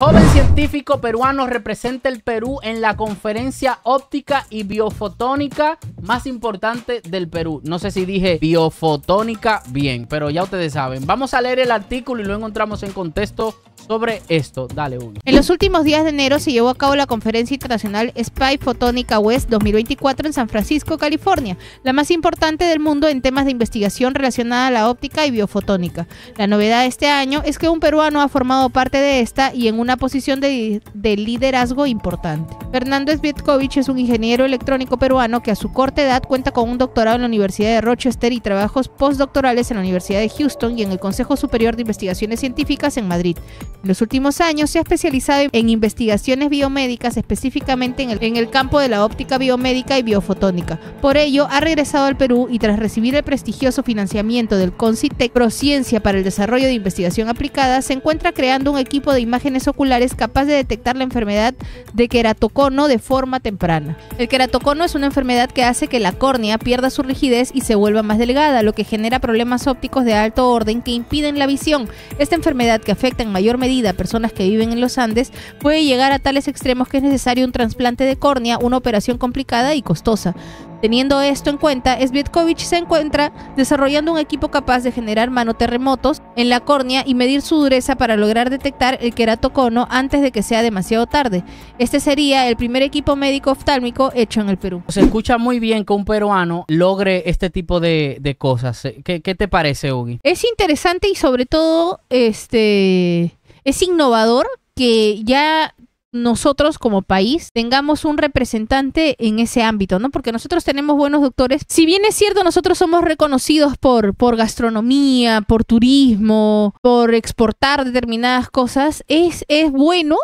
Joven científico peruano representa el Perú en la conferencia óptica y biofotónica más importante del Perú. No sé si dije biofotónica bien, pero ya ustedes saben. Vamos a leer el artículo y lo encontramos en contexto sobre esto. Dale uno. En los últimos días de enero se llevó a cabo la conferencia internacional Spy Photonica West 2024 en San Francisco, California, la más importante del mundo en temas de investigación relacionada a la óptica y biofotónica. La novedad de este año es que un peruano ha formado parte de esta y en una posición de, de liderazgo importante. Fernando Svetkovich es un ingeniero electrónico peruano que a su corta edad cuenta con un doctorado en la Universidad de Rochester y trabajos postdoctorales en la Universidad de Houston y en el Consejo Superior de Investigaciones Científicas en Madrid. En los últimos años se ha especializado en investigaciones biomédicas, específicamente en el, campo de la óptica biomédica y biofotónica. Por ello, ha regresado al Perú y tras recibir el prestigioso financiamiento del CONCITEC Prociencia para el Desarrollo de Investigación Aplicada, se encuentra creando un equipo de imágenes oculares capaz de detectar la enfermedad de queratocono de forma temprana. El queratocono es una enfermedad que hace que la córnea pierda su rigidez y se vuelva más delgada, lo que genera problemas ópticos de alto orden que impiden la visión. Esta enfermedad que afecta en mayor medida personas que viven en los Andes, puede llegar a tales extremos que es necesario un trasplante de córnea, una operación complicada y costosa. Teniendo esto en cuenta, Svetkovich se encuentra desarrollando un equipo capaz de generar manoterremotos en la córnea y medir su dureza para lograr detectar el queratocono antes de que sea demasiado tarde. Este sería el primer equipo médico oftálmico hecho en el Perú. Se escucha muy bien que un peruano logre este tipo de, cosas. ¿Qué, ¿Qué, te parece, Ugi? Es interesante y sobre todo, este es innovador que ya nosotros como país tengamos un representante en ese ámbito, ¿no? Porque nosotros tenemos buenos doctores. Si bien es cierto, nosotros somos reconocidos por, por gastronomía, por turismo, por exportar determinadas cosas, es, es bueno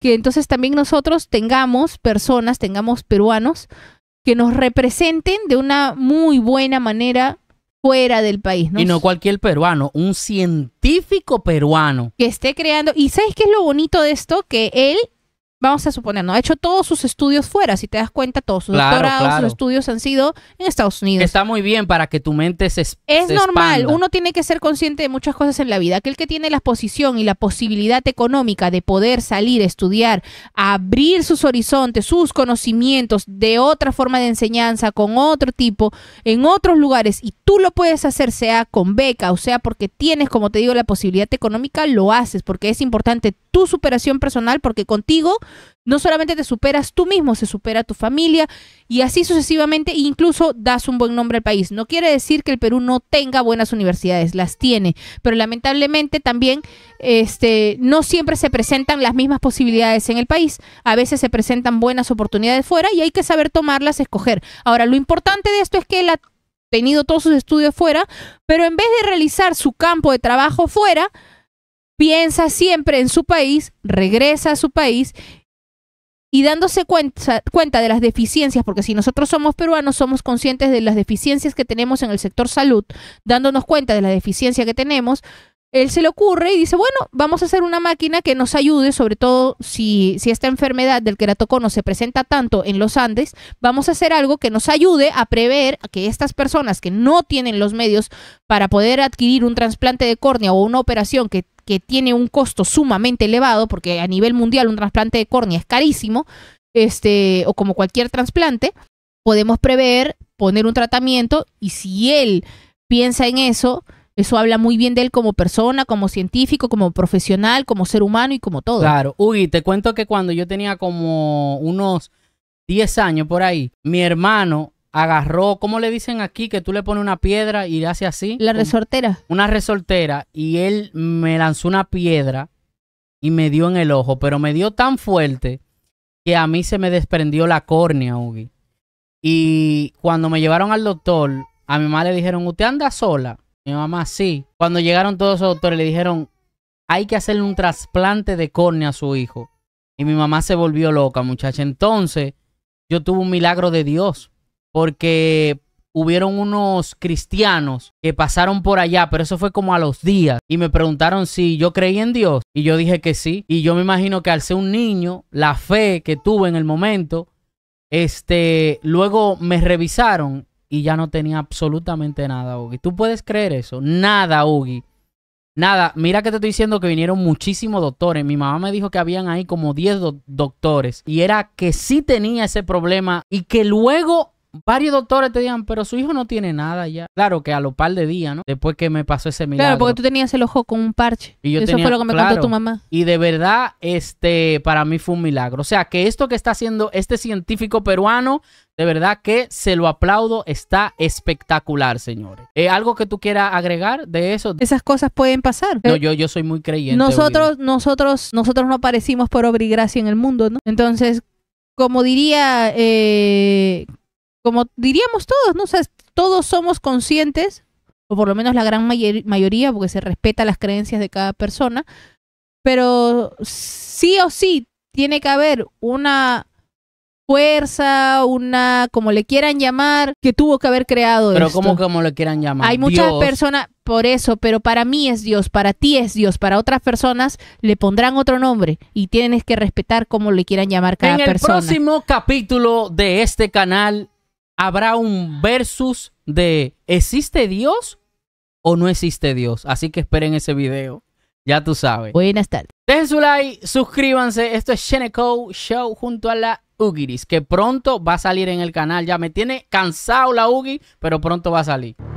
que entonces también nosotros tengamos personas, tengamos peruanos que nos representen de una muy buena manera fuera del país. ¿no? Y no cualquier peruano, un científico peruano. Que esté creando. ¿Y sabes qué es lo bonito de esto? Que él vamos a suponer, ¿no? Ha hecho todos sus estudios fuera, si te das cuenta, todos sus doctorados, sus estudios han sido en Estados Unidos. Está muy bien para que tu mente se Es normal, uno tiene que ser consciente de muchas cosas en la vida. Aquel que tiene la posición y la posibilidad económica de poder salir, a estudiar, abrir sus horizontes, sus conocimientos de otra forma de enseñanza, con otro tipo, en otros lugares, y tú lo puedes hacer, sea con beca o sea porque tienes, como te digo, la posibilidad económica, lo haces, porque es importante tu superación personal, porque contigo no solamente te superas tú mismo, se supera tu familia y así sucesivamente, incluso das un buen nombre al país. No quiere decir que el Perú no tenga buenas universidades, las tiene, pero lamentablemente también este, no siempre se presentan las mismas posibilidades en el país. A veces se presentan buenas oportunidades fuera y hay que saber tomarlas, escoger. Ahora, lo importante de esto es que él ha tenido todos sus estudios fuera, pero en vez de realizar su campo de trabajo fuera, piensa siempre en su país, regresa a su país y dándose cuenta, de las deficiencias, porque si nosotros somos peruanos, somos conscientes de las deficiencias que tenemos en el sector salud, dándonos cuenta de la deficiencia que tenemos, él se le ocurre y dice, bueno, vamos a hacer una máquina que nos ayude, sobre todo si, si esta enfermedad del queratocono se presenta tanto en los Andes, vamos a hacer algo que nos ayude a prever que estas personas que no tienen los medios para poder adquirir un trasplante de córnea o una operación que, que tiene un costo sumamente elevado, porque a nivel mundial un trasplante de córnea es carísimo, este, o como cualquier trasplante, podemos prever, poner un tratamiento y si él piensa en eso, eso habla muy bien de él como persona, como científico, como profesional, como ser humano y como todo. Claro. Ugi, te cuento que cuando yo tenía como unos 10 años por ahí, mi hermano agarró, ¿cómo le dicen aquí? Que tú le pones una piedra y le hace así. La resortera. Una resortera. Y él me lanzó una piedra y me dio en el ojo, pero me dio tan fuerte que a mí se me desprendió la córnea, Ugi. Y cuando me llevaron al doctor, a mi mamá le dijeron, ¿usted anda sola? Mi mamá sí. Cuando llegaron todos esos doctores le dijeron, hay que hacerle un trasplante de córnea a su hijo. Y mi mamá se volvió loca, muchacha. Entonces, yo tuve un milagro de Dios. Porque hubieron unos cristianos que pasaron por allá, pero eso fue como a los días y me preguntaron si yo creía en Dios y yo dije que sí y yo me imagino que al ser un niño, la fe que tuve en el momento, este, luego me revisaron y ya no tenía absolutamente nada, Ugi. ¿Tú puedes creer eso? Nada, Ugi. Nada, mira que te estoy diciendo que vinieron muchísimos doctores. Mi mamá me dijo que habían ahí como 10 doctores. Y era que sí tenía ese problema y que luego varios doctores te digan, pero su hijo no tiene nada ya. Claro que a lo par de días, ¿no? Después que me pasó ese milagro. Claro, porque tú tenías el ojo con un parche. Y yo Eso fue lo que me contó tu mamá. Y de verdad, este, para mí fue un milagro. O sea, que esto que está haciendo este científico peruano, de verdad que se lo aplaudo, está espectacular, señores. Eh, ¿Algo que tú quieras agregar de eso? Esas cosas pueden pasar. No, eh, yo, yo soy muy creyente. Nosotros, nosotros, nosotros no aparecimos por obra y gracia en el mundo, ¿no? Entonces, como diría, eh, como diríamos todos, ¿no? O sea, todos somos conscientes, o por lo menos la gran mayoría, porque se respeta las creencias de cada persona, pero sí o sí tiene que haber una fuerza, una, como le quieran llamar, que tuvo que haber creado. Pero esto. ¿cómo como le quieran llamar? Hay muchas personas, por eso, pero para mí es Dios, para ti es Dios, para otras personas le pondrán otro nombre y tienes que respetar como le quieran llamar cada persona. En el próximo capítulo de este canal habrá un versus de ¿existe Dios o no existe Dios? Así que esperen ese video. Ya tú sabes. Buenas tardes. Dejen su like, suscríbanse. Esto es Sheneco Show junto a la Ugiris, que pronto va a salir en el canal. Ya me tiene cansado la Ugi, pero pronto va a salir.